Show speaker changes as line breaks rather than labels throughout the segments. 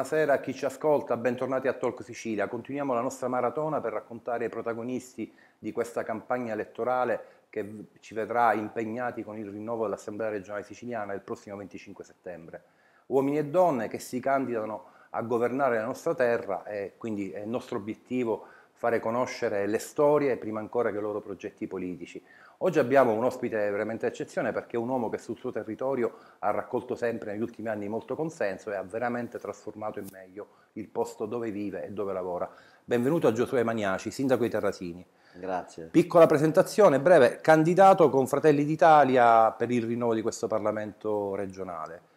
buonasera a chi ci ascolta, bentornati a Talk Sicilia. Continuiamo la nostra maratona per raccontare i protagonisti di questa campagna elettorale che ci vedrà impegnati con il rinnovo dell'Assemblea regionale siciliana il prossimo 25 settembre. Uomini e donne che si candidano a governare la nostra terra e quindi è il nostro obiettivo fare conoscere le storie prima ancora che i loro progetti politici. Oggi abbiamo un ospite veramente eccezionale perché è un uomo che sul suo territorio ha raccolto sempre negli ultimi anni molto consenso e ha veramente trasformato in meglio il posto dove vive e dove lavora. Benvenuto a Giosuè Magnaci, sindaco di Terrasini. Grazie. Piccola presentazione, breve, candidato con Fratelli d'Italia per il rinnovo di questo Parlamento regionale.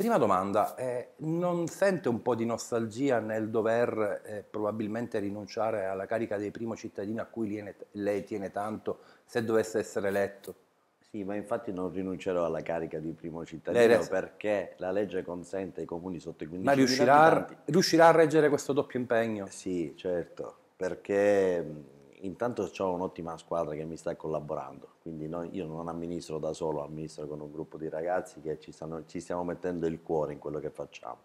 Prima domanda, eh, non sente un po' di nostalgia nel dover eh, probabilmente rinunciare alla carica di primo cittadino a cui lei, tiene tanto se dovesse essere eletto? Sì, ma infatti non rinuncerò alla
carica di primo cittadino resta... perché la legge consente ai comuni sotto i 15 Ma riuscirà, riuscirà a reggere questo doppio impegno? Sì, certo, perché intanto ho un'ottima squadra che mi sta collaborando, quindi no, io non amministro da solo, amministro con un gruppo di ragazzi che ci, stanno, ci stiamo mettendo il cuore in quello che facciamo.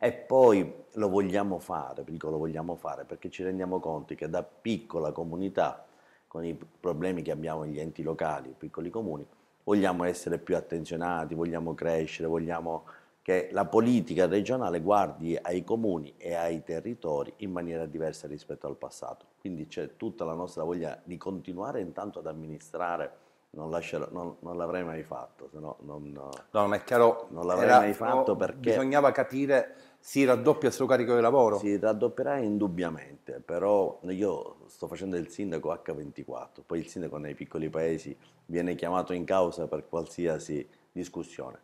E poi lo vogliamo fare, dico lo vogliamo fare perché ci rendiamo conto che da piccola comunità, con i problemi che abbiamo gli enti locali, i piccoli comuni, vogliamo essere più attenzionati, vogliamo crescere, vogliamo che la politica regionale guardi ai comuni e ai territori in maniera diversa rispetto al passato. Quindi c'è tutta la nostra voglia di continuare intanto ad amministrare non, lascerò, non, non, l'avrei mai fatto, se no non, no,
no, è chiaro, non l'avrei era, mai fatto perché... Bisognava capire, si raddoppia il suo
carico di lavoro? Si raddoppierà indubbiamente, però io sto facendo il sindaco H24, poi il sindaco nei piccoli paesi viene chiamato in causa per qualsiasi discussione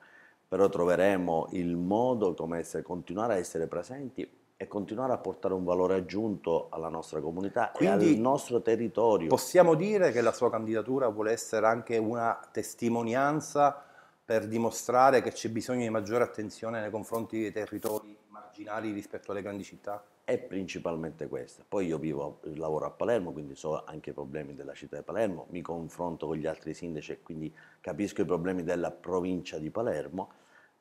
però troveremo il modo come essere, continuare a essere presenti
e continuare a portare un valore aggiunto alla nostra comunità Quindi, e al nostro territorio. Possiamo dire che la sua candidatura vuole essere anche una testimonianza per dimostrare che c'è bisogno di maggiore attenzione nei confronti dei territori marginali rispetto alle grandi città? È principalmente questa. Poi io vivo, lavoro a Palermo, quindi so anche i
problemi della città di Palermo, mi confronto con gli altri sindaci e quindi capisco i problemi della provincia di Palermo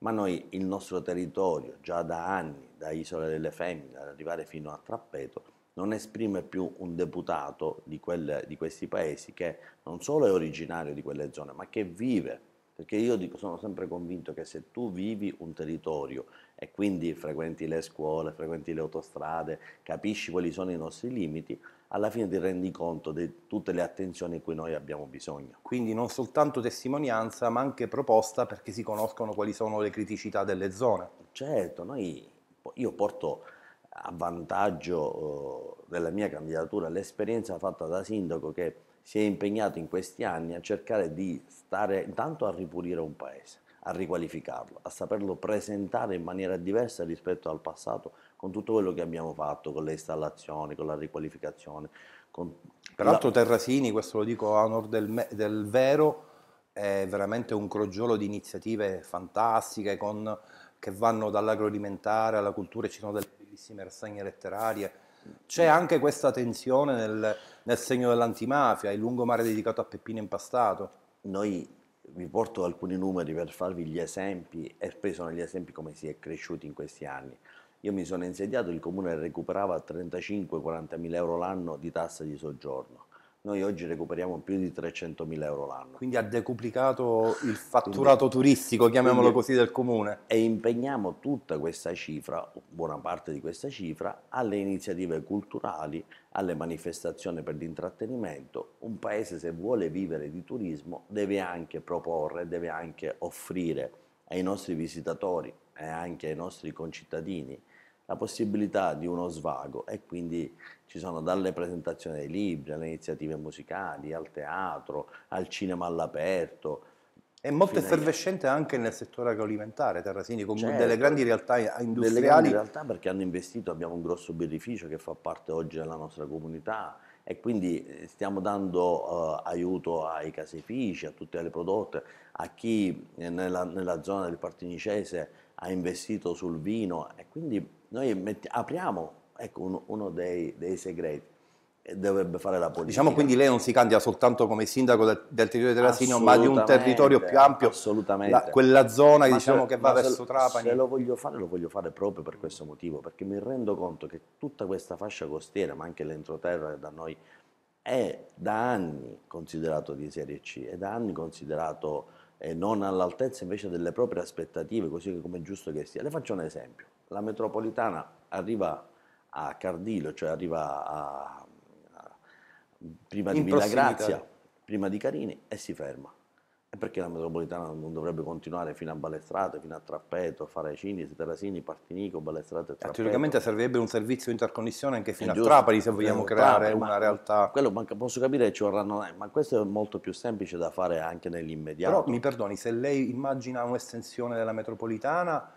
ma noi il nostro territorio già da anni, da Isola delle Femmine ad arrivare fino a Trappeto, non esprime più un deputato di, quelle, di, questi paesi che non solo è originario di quelle zone, ma che vive. Perché io dico, sono sempre convinto che se tu vivi un territorio e quindi frequenti le scuole, frequenti le autostrade, capisci quali sono i nostri limiti, alla fine ti rendi conto di
tutte le attenzioni di cui noi abbiamo bisogno. Quindi non soltanto testimonianza, ma anche proposta perché si conoscono quali sono le criticità delle zone. Certo, noi, io porto
a vantaggio eh, della mia candidatura l'esperienza fatta da sindaco che si è impegnato in questi anni a cercare di stare intanto a ripulire un paese, a riqualificarlo, a saperlo presentare in maniera diversa rispetto al passato
con tutto quello che abbiamo fatto, con le installazioni, con la riqualificazione. Con Peraltro la... Terrasini, questo lo dico a onore del, del, vero, è veramente un crogiolo di iniziative fantastiche con, che vanno dall'agroalimentare alla cultura, ci sono delle bellissime rassegne letterarie. C'è anche questa tensione nel, nel segno dell'antimafia, il lungomare dedicato a Peppino Impastato. Noi vi porto alcuni numeri
per farvi gli esempi e poi sono gli esempi come si è cresciuti in questi anni. Io mi sono insediato, il comune recuperava 35-40 mila euro l'anno di tassa di soggiorno. Noi oggi recuperiamo più di 300 mila euro l'anno. Quindi ha decuplicato il fatturato quindi, turistico, chiamiamolo così, del comune. E impegniamo tutta questa cifra, buona parte di questa cifra, alle iniziative culturali, alle manifestazioni per l'intrattenimento. Un paese se vuole vivere di turismo deve anche proporre, deve anche offrire ai nostri visitatori e anche ai nostri concittadini la possibilità di uno svago e quindi ci sono dalle presentazioni dei libri, alle iniziative musicali, al teatro, al cinema all'aperto. È molto effervescente agli... anche nel settore agroalimentare, Terrasini, con certo, delle grandi realtà industriali. Delle grandi realtà perché hanno investito, abbiamo un grosso birrificio che fa parte oggi della nostra comunità, e quindi eh, stiamo dando uh, aiuto ai caseifici, a tutte le prodotte, a chi eh, nella, nella zona del Partinicese ha investito sul vino e quindi noi metti, apriamo, ecco uno, uno dei, dei segreti dovrebbe fare la politica. Diciamo quindi
lei non si candida soltanto come sindaco del, del territorio terrasino, ma di un territorio più ampio, assolutamente. La, quella zona che, diciamo, se, che va verso Trapani. Se lo
voglio fare, lo voglio fare proprio per questo motivo, perché mi rendo conto che tutta questa fascia costiera, ma anche l'entroterra che da noi è da anni considerato di serie C, è da anni considerato eh, non all'altezza invece delle proprie aspettative, così come è giusto che sia. Le faccio un esempio la metropolitana arriva a Cardillo, cioè arriva a, a prima di Villa Grazia, prima di Carini e si ferma. E perché la metropolitana non dovrebbe continuare fino a Balestrate, fino a Trappeto, Farecini, Terrasini, Partinico, Balestrate e eh, Trappeto? teoricamente
servirebbe un servizio di interconnessione anche fino a Trapani se vogliamo creare Trapani, una realtà. Quello manca, posso capire ci vorranno, eh, ma questo è molto più semplice da fare anche nell'immediato. Però mi perdoni, se lei immagina un'estensione della metropolitana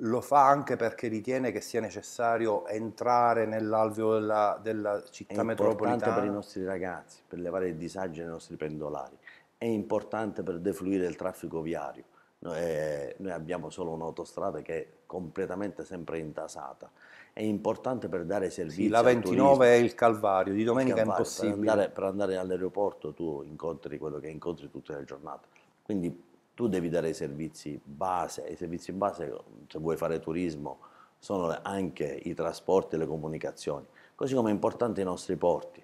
lo fa anche perché ritiene che sia necessario entrare nell'alveo della, della città è metropolitana. È importante per i nostri
ragazzi, per levare il disagio ai nostri pendolari, è importante per defluire il traffico viario. Noi, eh, noi abbiamo solo un'autostrada che è completamente sempre intasata. È importante per dare servizio. Sì, la 29 è
il Calvario, di domenica Calvario, è impossibile. Per andare,
per andare all'aeroporto tu incontri quello che incontri tutte le giornate. Quindi tu devi dare i servizi base, i servizi base se vuoi fare turismo sono anche i trasporti e le comunicazioni, così come è importante i nostri porti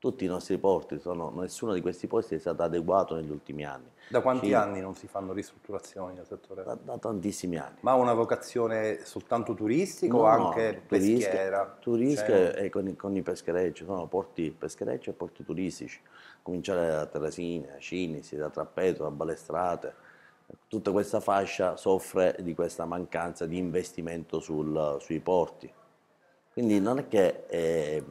tutti i nostri porti sono, nessuno di questi posti è stato adeguato negli ultimi anni. Da quanti Quindi, anni
non si fanno ristrutturazioni nel settore? Da, da
tantissimi anni.
Ma ha una vocazione soltanto turistica no, o anche no, peschiera? Turistica cioè...
e con, con i pescherecci, sono porti pescherecci e porti turistici, cominciare da Teresina, Cinisi, da Trappeto, da Balestrate, tutta questa fascia soffre di questa mancanza di investimento sul, sui porti. Quindi non è che... Eh,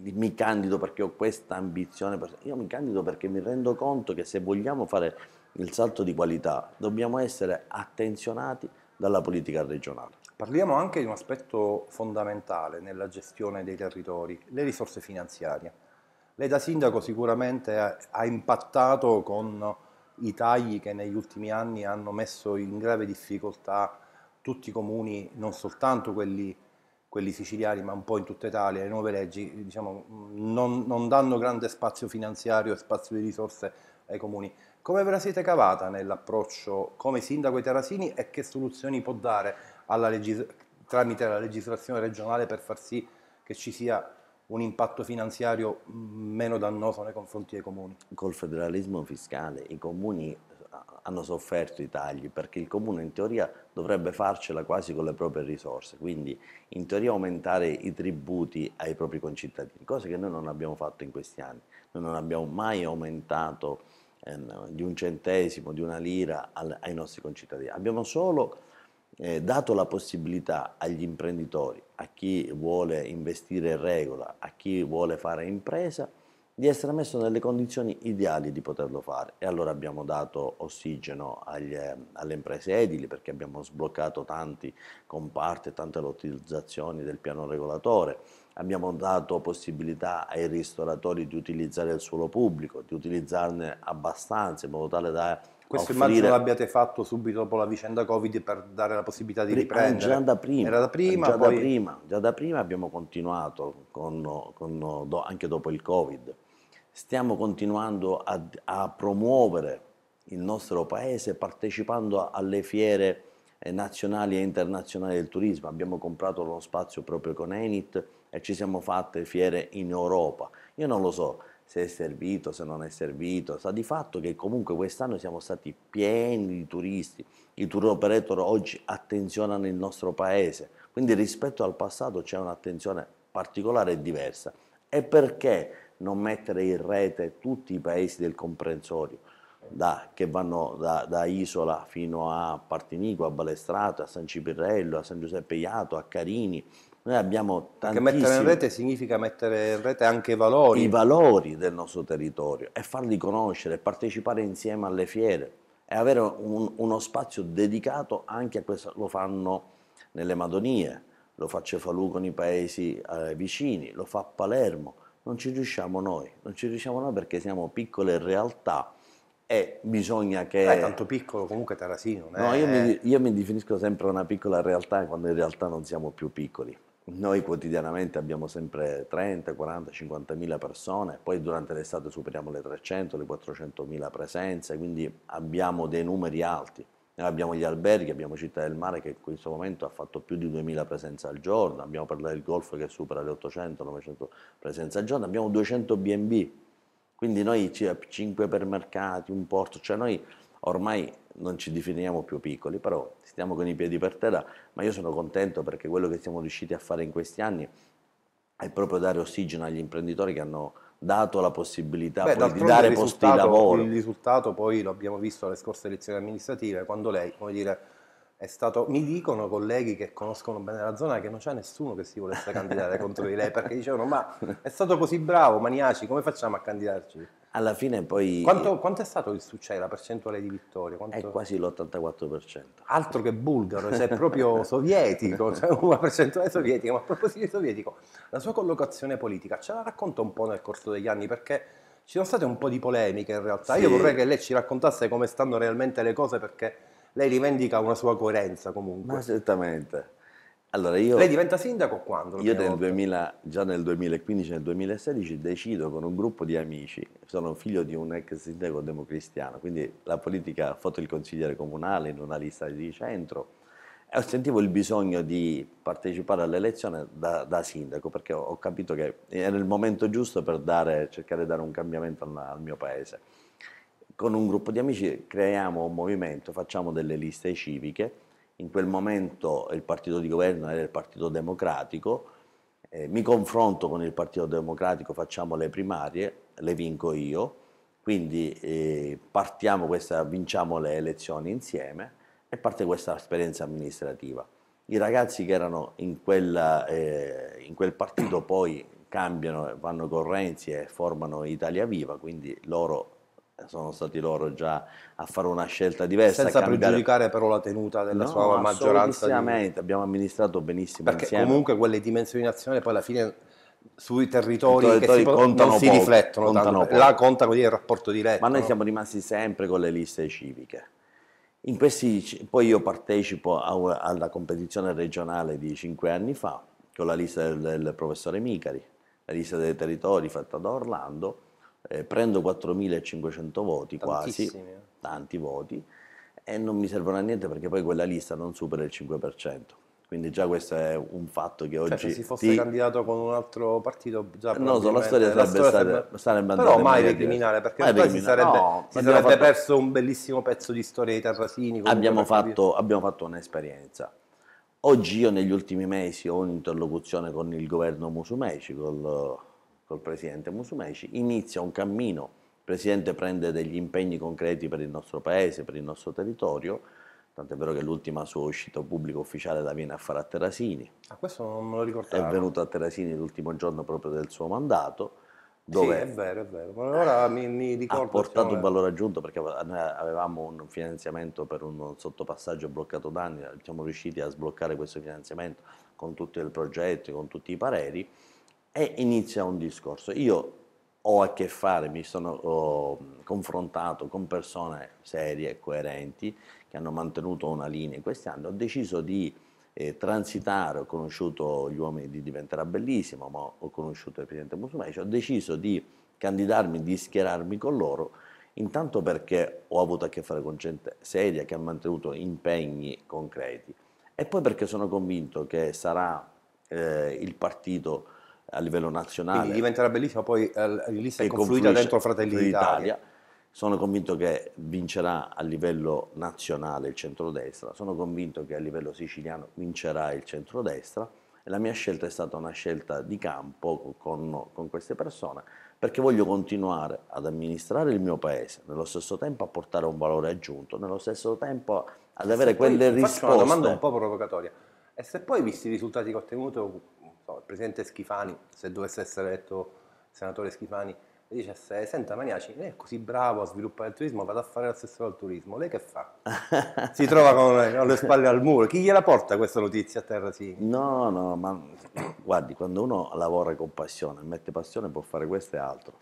mi candido perché ho questa ambizione, io mi candido perché mi rendo conto che se vogliamo fare il salto di qualità dobbiamo essere attenzionati dalla politica regionale.
Parliamo anche di un aspetto fondamentale nella gestione dei territori, le risorse finanziarie. Lei da sindaco sicuramente ha impattato con i tagli che negli ultimi anni hanno messo in grave difficoltà tutti i comuni, non soltanto quelli quelli siciliani, ma un po' in tutta Italia, le nuove leggi diciamo, non, non, danno grande spazio finanziario e spazio di risorse ai comuni. Come ve la siete cavata nell'approccio come sindaco ai Terrasini e che soluzioni può dare tramite la legislazione regionale per far sì che ci sia un impatto finanziario meno dannoso nei confronti dei comuni?
Col federalismo fiscale i comuni hanno sofferto i tagli perché il comune in teoria dovrebbe farcela quasi con le proprie risorse, quindi in teoria aumentare i tributi ai propri concittadini, cosa che noi non abbiamo fatto in questi anni, noi non abbiamo mai aumentato eh, di un centesimo, di una lira al, ai nostri concittadini, abbiamo solo eh, dato la possibilità agli imprenditori, a chi vuole investire in regola, a chi vuole fare impresa, di essere messo nelle condizioni ideali di poterlo fare. E allora abbiamo dato ossigeno agli, ehm, alle imprese edili perché abbiamo sbloccato tanti comparti, e tante lottizzazioni del piano regolatore, abbiamo dato possibilità ai ristoratori di utilizzare il suolo pubblico, di utilizzarne abbastanza in modo tale da questo offrire... immagino l'abbiate
fatto subito dopo la vicenda Covid per dare la possibilità di riprendere. Già da prima. Era da prima, già, poi... da prima
già da prima abbiamo continuato con, con, anche dopo il Covid stiamo continuando a, a promuovere il nostro paese partecipando alle fiere eh, nazionali e internazionali del turismo. Abbiamo comprato lo spazio proprio con Enit e ci siamo fatte fiere in Europa. Io non lo so se è servito, se non è servito, sta di fatto che comunque quest'anno siamo stati pieni di turisti, i tour operator oggi attenzionano il nostro paese, quindi rispetto al passato c'è un'attenzione particolare e diversa. E perché non mettere in rete tutti i paesi del comprensorio, da, che vanno da, da, Isola fino a Partinico, a Balestrato, a San Cipirrello, a San Giuseppe Iato, a Carini. Noi abbiamo tantissimi... Che mettere in rete
significa mettere in rete anche i valori. I
valori del nostro territorio e farli conoscere, partecipare insieme alle fiere e avere un, uno spazio dedicato anche a questo. Lo fanno nelle Madonie, lo fa Cefalù con i paesi eh, vicini, lo fa Palermo non ci riusciamo noi, non ci riusciamo noi perché siamo piccole realtà e bisogna che... Beh, tanto piccolo comunque Tarasino. No, io mi, eh. io mi definisco sempre una piccola realtà quando in realtà non siamo più piccoli. Noi quotidianamente abbiamo sempre 30, 40, 50 mila persone, poi durante l'estate superiamo le 300, le 400 mila presenze, quindi abbiamo dei numeri alti. Noi abbiamo gli alberghi, abbiamo Città del Mare che in questo momento ha fatto più di 2000 presenze al giorno, abbiamo per del golf che supera le 800-900 presenze al giorno, abbiamo 200 B&B, quindi noi 5 ipermercati, un porto, cioè noi ormai non ci definiamo più piccoli, però stiamo con i piedi per terra, ma io sono contento perché quello che siamo riusciti a fare in questi anni è proprio dare ossigeno agli imprenditori che hanno dato la possibilità Beh, di dare posti di lavoro. Il
risultato poi lo abbiamo visto alle scorse elezioni amministrative, quando lei, come dire, è stato, mi dicono colleghi che conoscono bene la zona che non c'è nessuno che si volesse candidare contro di lei perché dicevano ma è stato così bravo Maniaci come facciamo a candidarci?
alla fine poi... Quanto,
quanto è stato il successo, la percentuale di vittorie? Quanto... È quasi l'84%. Altro che bulgaro, cioè proprio sovietico, cioè una percentuale sovietica. Ma a proposito di sovietico, la sua collocazione politica ce la racconta un po' nel corso degli anni perché ci sono state un po' di polemiche in realtà. Sì. Io vorrei che lei ci raccontasse come stanno realmente le cose perché lei rivendica una sua coerenza comunque. Ma certamente. Allora io, Lei diventa sindaco quando? Io nel
2000, già nel 2015 e nel 2016 decido con un gruppo di amici, sono figlio di un ex sindaco democristiano, quindi la politica ha fatto il consigliere comunale in una lista di centro e sentivo il bisogno di partecipare all'elezione da, da sindaco perché ho, ho, capito che era il momento giusto per dare, cercare di dare un cambiamento al, al mio paese. Con un gruppo di amici creiamo un movimento, facciamo delle liste civiche in quel momento il partito di governo era il Partito Democratico, eh, mi confronto con il Partito Democratico, facciamo le primarie, le vinco io, quindi eh, partiamo questa, vinciamo le elezioni insieme e parte questa esperienza amministrativa. I ragazzi che erano in, quella, eh, in quel partito poi cambiano, vanno con Renzi e formano Italia Viva, quindi loro sono stati loro già a fare una scelta diversa. Senza cambiare... pregiudicare
però la tenuta della no, sua maggioranza. Assolutamente, di... abbiamo amministrato benissimo. Perché insieme. comunque quelle dimensioni nazionali poi alla fine sui territori, territori che si, contano non si poco, riflettono contano tanto, là conta
così il rapporto diretto. Ma noi siamo rimasti sempre con le liste civiche. Questi, poi io partecipo una, alla competizione regionale di cinque anni fa con la lista del, del professore Micari, la lista dei territori fatta da Orlando eh, prendo 4.500 voti quasi, eh. tanti voti, e non mi servono a niente perché poi quella lista non supera il 5%. Quindi già questo è un fatto che cioè, oggi... Cioè, se si fosse ti...
candidato con un altro partito già... No, so, la storia sarebbe, andata... sarebbe... sarebbe Però mai recriminare, perché mai poi si sarebbe, no, si sarebbe fatto... perso un bellissimo pezzo di storia di Terrasini. Abbiamo fatto,
abbiamo fatto un'esperienza. Oggi io negli ultimi mesi ho un'interlocuzione con il governo Musumeci, col col presidente Musumeci, inizia un cammino, il presidente prende degli impegni concreti per il nostro paese, per il nostro territorio, tanto è vero che l'ultima sua uscita pubblica ufficiale la viene a fare a Terasini.
A ah, questo non me lo ricordavo. È
venuto a Terasini l'ultimo giorno proprio del suo mandato, dove sì, è vero, è
vero. Allora
mi, mi ricordo. Ha portato un valore aggiunto perché noi avevamo un finanziamento per un sottopassaggio bloccato da anni, siamo riusciti a sbloccare questo finanziamento con tutto il progetto, con tutti i pareri e inizia un discorso. Io ho a che fare, mi sono confrontato con persone serie e coerenti che hanno mantenuto una linea in questi anni, ho deciso di eh, transitare, ho conosciuto gli uomini di Diventerà Bellissimo, ma ho conosciuto il presidente Musumeci, cioè, ho deciso di candidarmi, di schierarmi con loro, intanto perché ho avuto a che fare con gente seria che ha mantenuto impegni concreti e poi perché sono convinto che sarà eh, il partito a livello nazionale. Quindi diventerà
bellissimo, poi lì si è confluita dentro Fratelli d'Italia.
Sono convinto che vincerà a livello nazionale il centrodestra, sono convinto che a livello siciliano vincerà il centrodestra e la mia scelta è stata una scelta di campo con, con queste persone perché voglio continuare ad amministrare il mio paese, nello stesso tempo a portare un valore aggiunto, nello stesso tempo ad avere quelle risposte. Faccio una domanda un
po' provocatoria. E se poi visti i risultati che ho ottenuto so, il presidente Schifani, se dovesse essere eletto senatore Schifani, e dicesse, senta Maniaci, lei è così bravo a sviluppare il turismo, vado a fare l'assessore al turismo, lei che fa? si trova con, con le spalle al muro, chi gliela porta questa notizia a terra? Sì.
No, no, ma guardi, quando uno lavora con passione, mette passione, può fare questo e altro.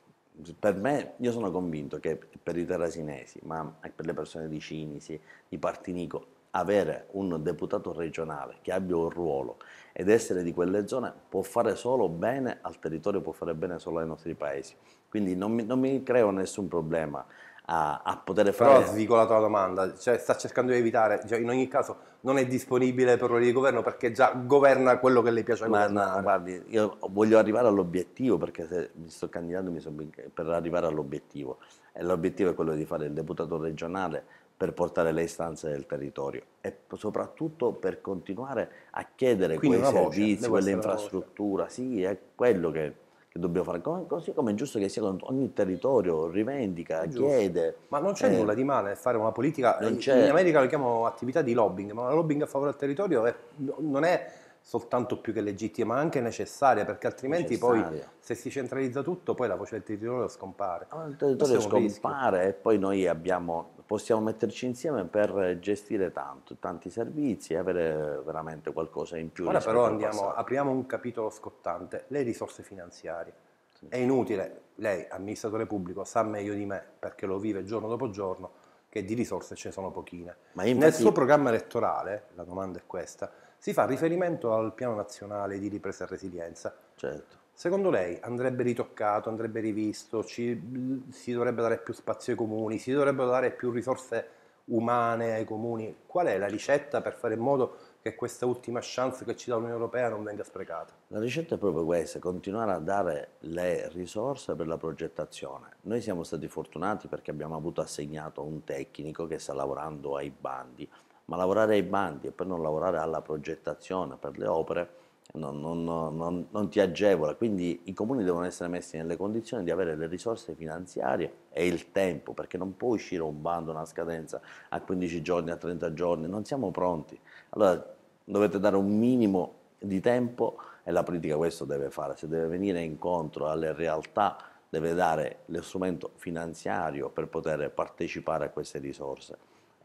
Per me, io sono convinto che per i terrasinesi, ma anche per le persone di Cinisi, di Partinico, avere un deputato regionale che abbia un ruolo ed essere di quelle zone può fare solo bene al territorio, può fare bene solo ai nostri paesi. Quindi non mi, non mi creo
nessun problema a, a poter fare... Però svicolato la domanda, cioè sta cercando di evitare, cioè in ogni caso non è disponibile per ruoli di governo perché già governa quello che le piace Ma no, guardi,
io voglio arrivare all'obiettivo perché se mi sto candidando mi sono, per arrivare all'obiettivo e l'obiettivo è quello di fare il deputato regionale per portare le istanze del territorio e soprattutto per continuare a chiedere Quindi quei servizi, quell'infrastruttura, sì, è quello che, che, dobbiamo fare, così come è giusto che sia ogni territorio
rivendica, chiede. Ma non c'è eh, nulla di male nel fare una politica, in America lo chiamano attività di lobbying, ma la lobbying a favore del territorio è, non è soltanto più che legittima, ma anche necessaria, perché altrimenti necessaria. poi se si centralizza tutto, poi la voce del territorio scompare. Ma il territorio scompare
e poi noi abbiamo, possiamo metterci insieme per gestire tanto, tanti servizi e avere veramente qualcosa in più. Ora però andiamo,
apriamo un capitolo scottante, le risorse finanziarie. Sì. È inutile, lei amministratore pubblico sa meglio di me, perché lo vive giorno dopo giorno, che di risorse ce ne sono pochine. Ma infatti... Nel suo programma elettorale, la domanda è questa, si fa riferimento al Piano Nazionale di Ripresa e Resilienza. Certo. Secondo lei andrebbe ritoccato, andrebbe rivisto, ci, si dovrebbe dare più spazio ai comuni, si dovrebbero dare più risorse umane ai comuni? Qual è la ricetta per fare in modo che questa ultima chance che ci dà l'Unione Europea non venga sprecata? La
ricetta è proprio questa, continuare a dare le risorse per la progettazione. Noi siamo stati fortunati perché abbiamo avuto assegnato un tecnico che sta lavorando ai bandi, ma lavorare ai bandi e poi non lavorare alla progettazione per le opere non, non, non, non, ti agevola, quindi i comuni devono essere messi nelle condizioni di avere le risorse finanziarie e il tempo, perché non può uscire un bando, una scadenza a 15 giorni, a 30 giorni, non siamo pronti. Allora dovete dare un minimo di tempo e la politica questo deve fare, se deve venire incontro alle realtà deve dare lo strumento finanziario per poter partecipare a queste risorse.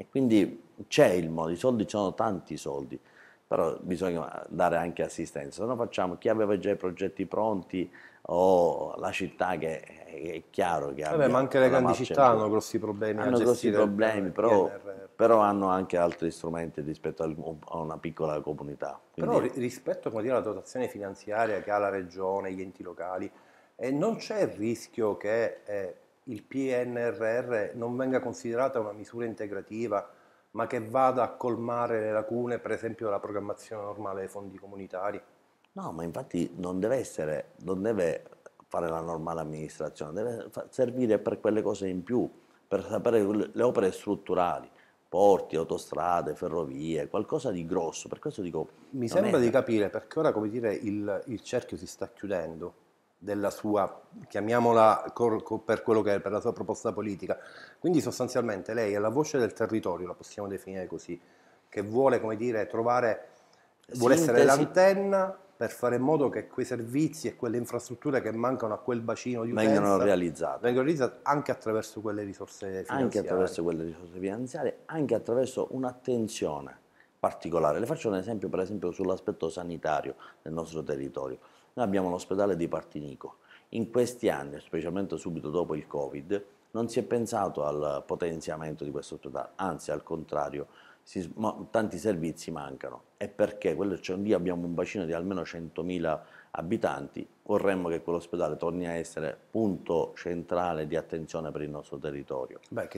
E quindi c'è il modo, i soldi sono tanti soldi, però bisogna dare anche assistenza. Se no facciamo chi aveva già i progetti pronti o la città che è chiaro che Vabbè, ma anche le grandi città hanno grossi problemi. Hanno grossi problemi, però, però, hanno anche altri strumenti rispetto a una piccola comunità. Quindi...
Però rispetto dire, alla dotazione finanziaria che ha la regione, gli enti locali, eh, non c'è il rischio che eh, il PNRR non venga considerata una misura integrativa, ma che vada a colmare le lacune, per esempio, della programmazione normale dei fondi comunitari?
No, ma infatti non deve essere, non deve fare la normale amministrazione, deve servire per quelle cose in più, per sapere le opere strutturali, porti, autostrade,
ferrovie, qualcosa di grosso. Per questo dico. Mi sembra è... di capire perché ora, come dire, il, il cerchio si sta chiudendo della sua, chiamiamola per quello che è, per la sua proposta politica. Quindi sostanzialmente lei è la voce del territorio, la possiamo definire così, che vuole, come dire, trovare, vuole essere l'antenna per fare in modo che quei servizi e quelle infrastrutture che mancano a quel bacino di utenza vengano realizzate. Vengano realizzati anche attraverso quelle risorse finanziarie. Anche attraverso quelle risorse finanziarie, anche attraverso un'attenzione
particolare. Le faccio un esempio, per esempio, sull'aspetto sanitario del nostro territorio noi abbiamo l'ospedale di Partinico. In questi anni, specialmente subito dopo il Covid, non si è pensato al potenziamento di questo ospedale, anzi al contrario, si, ma, tanti servizi mancano. E perché? Quello, cioè, lì abbiamo un bacino di almeno 100.000 persone abitanti, vorremmo che quell'ospedale torni a essere punto centrale di attenzione per il nostro territorio. Beh,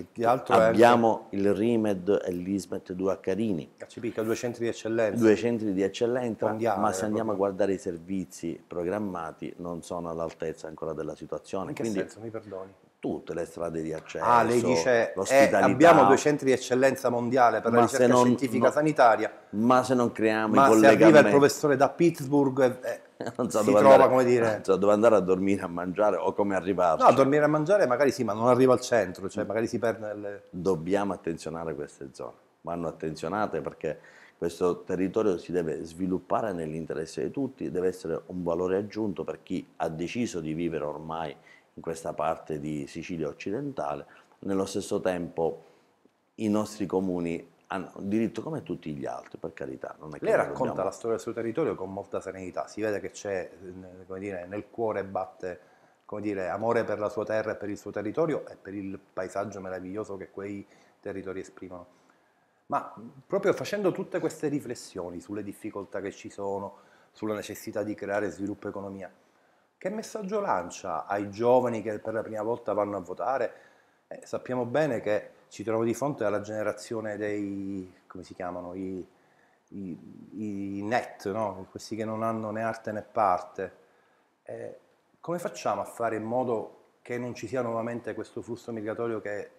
Abbiamo è... il RIMED e l'ISMET 2 a Carini.
Caccipica, ah, due centri di eccellenza. Due
centri di eccellenza, Mondiale, ma se andiamo proprio. a guardare i servizi programmati non sono all'altezza ancora della situazione. In che Quindi, senso, mi perdoni? Tutte le strade di accesso, ah, lei dice, eh, abbiamo due
centri di eccellenza mondiale per la ricerca non, scientifica no, sanitaria.
Ma se non creiamo ma i collegamenti... Ma se arriva il
professore da Pittsburgh... Eh, non so, si dove, trova, andare, dire...
so dove andare a dormire, a mangiare o come arrivare. No, a dormire a mangiare magari sì, ma non arriva al centro, cioè mm. magari si perde nelle... Dobbiamo attenzionare queste zone, vanno attenzionate perché questo territorio si deve sviluppare nell'interesse di tutti, deve essere un valore aggiunto per chi ha deciso di vivere ormai in questa parte di Sicilia occidentale, nello stesso tempo i nostri comuni hanno un diritto come tutti gli altri, per carità. Non è che Lei racconta dobbiamo... la
storia del suo territorio con molta serenità, si vede che c'è, eh, come dire, nel cuore batte, come dire, amore per la sua terra e per il suo territorio e per il paesaggio meraviglioso che quei territori esprimono. Ma proprio facendo tutte queste riflessioni sulle difficoltà che ci sono, sulla necessità di creare sviluppo e economia, che messaggio lancia ai giovani che per la prima volta vanno a votare? Eh, sappiamo bene che ci trovo di fronte alla generazione dei, come si chiamano, i, i, i net, no? questi che non hanno né arte né parte. Eh, come facciamo a fare in modo che non ci sia nuovamente questo flusso migratorio che...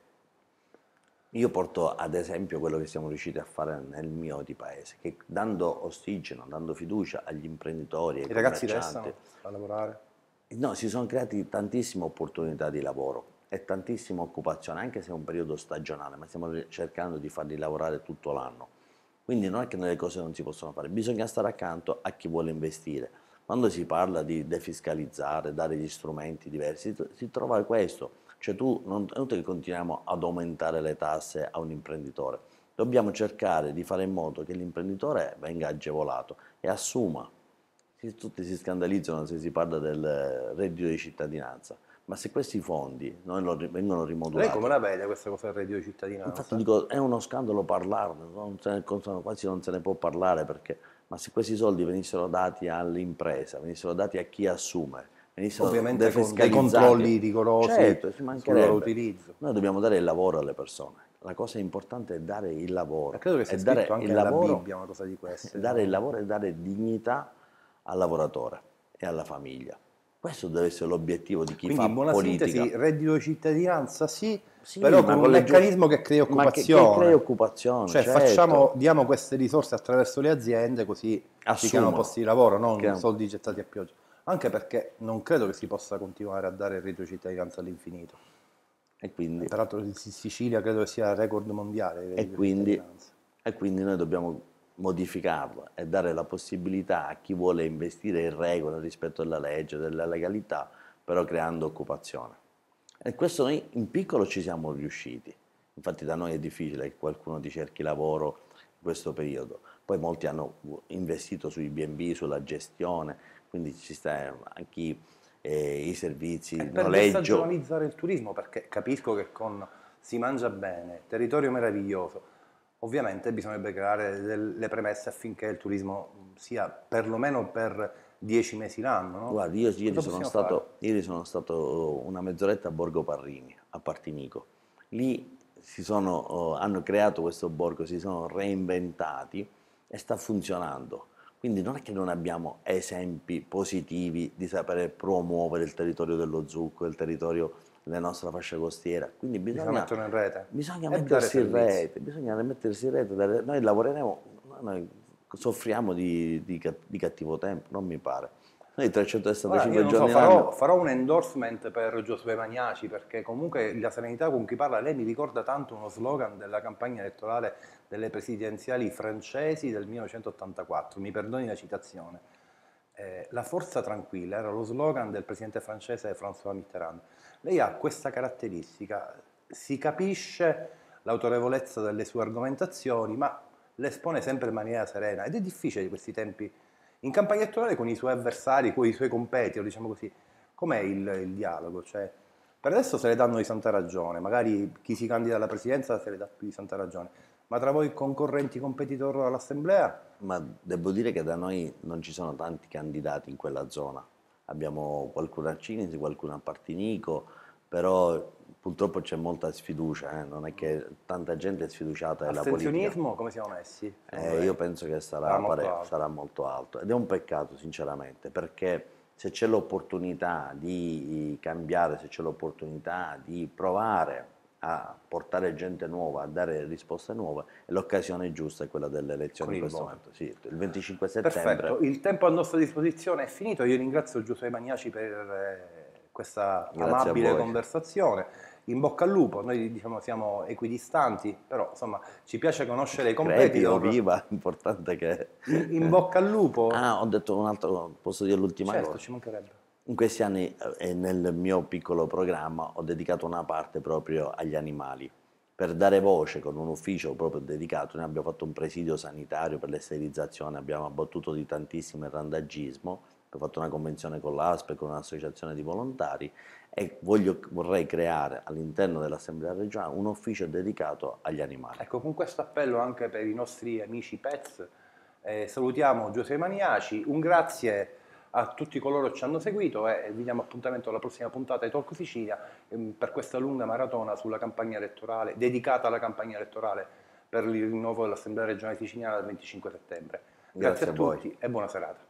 Io porto ad esempio quello che siamo riusciti a fare nel mio di paese, che dando ossigeno, dando fiducia agli imprenditori, e ai I ragazzi restano a lavorare? No, si sono create tantissime opportunità di lavoro e tantissima occupazione, anche se è un periodo stagionale, ma stiamo cercando di farli lavorare tutto l'anno. Quindi non è che nelle cose non si possono fare, bisogna stare accanto a chi vuole investire. Quando si parla di defiscalizzare, dare gli strumenti diversi, si trova questo. Cioè tu non, non che continuiamo ad aumentare le tasse a un imprenditore, dobbiamo cercare di fare in modo che l'imprenditore venga agevolato e assuma. Tutti si scandalizzano se si parla del reddito di cittadinanza ma se questi fondi no, vengono rimodulati... Lei come
la vede questa cosa del reddito di cittadinanza? Infatti
dico, è uno scandalo parlarne, non ne, quasi non se ne può parlare perché... Ma se questi soldi venissero dati all'impresa, venissero dati a chi assume, venissero Ovviamente con dei controlli rigorosi certo, sul loro utilizzo. Noi dobbiamo dare il lavoro alle persone. La cosa importante è dare il lavoro. Ma credo che sia dare anche il Bibbia
una cosa di questo. Dare il
lavoro e dare dignità al lavoratore e alla famiglia. Questo deve essere l'obiettivo di chi Quindi, fa buona politica. Sintesi,
reddito di cittadinanza sì, sì, però con un meccanismo che crei occupazione. Che, che crei occupazione cioè, certo. facciamo, diamo queste risorse attraverso le aziende così Assumo. si creano posti di lavoro, non Creano. soldi gettati a pioggia. Anche perché non credo che si possa continuare a dare il reddito di cittadinanza all'infinito. E quindi? Peraltro in Sicilia credo che sia il record mondiale. E quindi,
e quindi noi dobbiamo modificarlo e dare la possibilità a chi vuole investire in regola rispetto alla legge, della legalità, però creando occupazione. E questo noi in piccolo ci siamo riusciti. Infatti da noi è difficile che qualcuno ti cerchi lavoro in questo periodo. Poi molti hanno investito sui B&B, sulla gestione, quindi ci sta anche eh, i servizi, il eh, noleggio. Per stagionalizzare
il turismo, perché capisco che con si mangia bene, territorio meraviglioso, Ovviamente bisognerebbe creare delle premesse affinché il turismo sia perlomeno per dieci mesi l'anno. No? Guardi, io ieri sono, stato,
ieri sono, stato, una mezz'oretta a Borgo Parrini, a Partinico. Lì sono, uh, hanno creato questo borgo, si sono reinventati e sta funzionando. Quindi non è che non abbiamo esempi positivi di sapere promuovere il territorio dello zucco, il territorio la nostra fascia costiera. Quindi bisogna, in rete.
Bisogna mettersi in rete,
bisogna mettersi in rete. Noi lavoreremo, noi soffriamo di, di, di cattivo tempo, non mi pare. Noi 365 Ora, giorni so, farò,
farò, un endorsement per Giuseppe Magnaci perché comunque la serenità con cui parla lei mi ricorda tanto uno slogan della campagna elettorale delle presidenziali francesi del 1984, mi perdoni la citazione. Eh, la forza tranquilla era lo slogan del presidente francese François Mitterrand. Lei ha questa caratteristica, si capisce l'autorevolezza delle sue argomentazioni, ma le espone sempre in maniera serena ed è difficile in questi tempi in campagna elettorale con i suoi avversari, con i suoi competitor, diciamo così. Com'è il, il dialogo? Cioè, per adesso se le danno di santa ragione, magari chi si candida alla presidenza se le dà più di santa ragione, ma tra voi concorrenti competitor all'assemblea? Ma devo dire che da noi non ci sono tanti candidati in quella zona,
abbiamo qualcuno a Cinisi, qualcuno a Partinico, però purtroppo c'è molta sfiducia, eh? non è che tanta gente è sfiduciata della politica.
come siamo messi? Eh, io
penso che sarà, sarà, molto pare, sarà, molto alto ed è un peccato sinceramente perché se c'è l'opportunità di cambiare, se c'è l'opportunità di provare a portare gente nuova, a dare risposte nuove, l'occasione giusta è quella delle elezioni in questo voto. momento. Sì, il 25 settembre. Perfetto,
il tempo a nostra disposizione è finito, io ringrazio Giuseppe Magnaci per eh, questa Grazie amabile conversazione. In bocca al lupo, noi diciamo siamo equidistanti, però insomma ci piace conoscere i competitor. Credio,
viva, importante che... In, in bocca al lupo. Ah, ho detto un altro, posso dire l'ultima certo, cosa. Certo, ci mancherebbe. In questi anni eh, nel mio piccolo programma ho dedicato una parte proprio agli animali. Per dare voce con un ufficio proprio dedicato, noi abbiamo fatto un presidio sanitario per l'esterilizzazione, abbiamo abbattuto di tantissimo il randagismo, ho fatto una convenzione con l'ASPE, con un'associazione di volontari e voglio, vorrei creare all'interno dell'Assemblea regionale un ufficio dedicato agli animali.
Ecco, con questo appello anche per i nostri amici PETS, eh, salutiamo Giuseppe Maniaci, un grazie a tutti coloro che ci hanno seguito e vi diamo appuntamento alla prossima puntata di Talk Sicilia ehm, per questa lunga maratona sulla campagna elettorale, dedicata alla campagna elettorale per il rinnovo dell'Assemblea regionale siciliana del 25 settembre.
Grazie, Grazie a, a tutti
e buona serata.